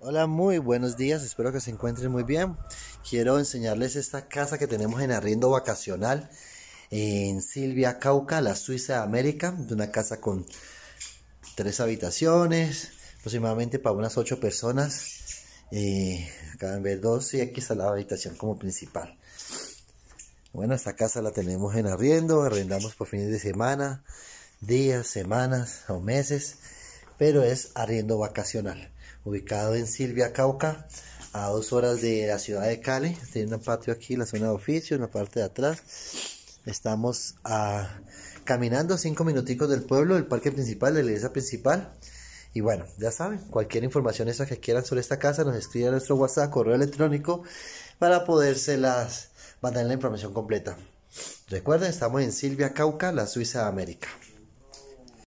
Hola, muy buenos días, espero que se encuentren muy bien. Quiero enseñarles esta casa que tenemos en arriendo vacacional en Silvia Cauca, la Suiza de América, de una casa con tres habitaciones, aproximadamente para unas ocho personas. Eh, acaban ver dos y aquí está la habitación como principal. Bueno, esta casa la tenemos en arriendo, arrendamos por fines de semana, días, semanas o meses pero es arriendo vacacional. Ubicado en Silvia Cauca, a dos horas de la ciudad de Cali. Tiene un patio aquí, la zona de oficio, en la parte de atrás. Estamos ah, caminando cinco minuticos del pueblo, del parque principal, de la iglesia principal. Y bueno, ya saben, cualquier información esa que quieran sobre esta casa, nos escriben a nuestro WhatsApp, correo electrónico, para podérselas mandar la información completa. Recuerden, estamos en Silvia Cauca, la Suiza de América.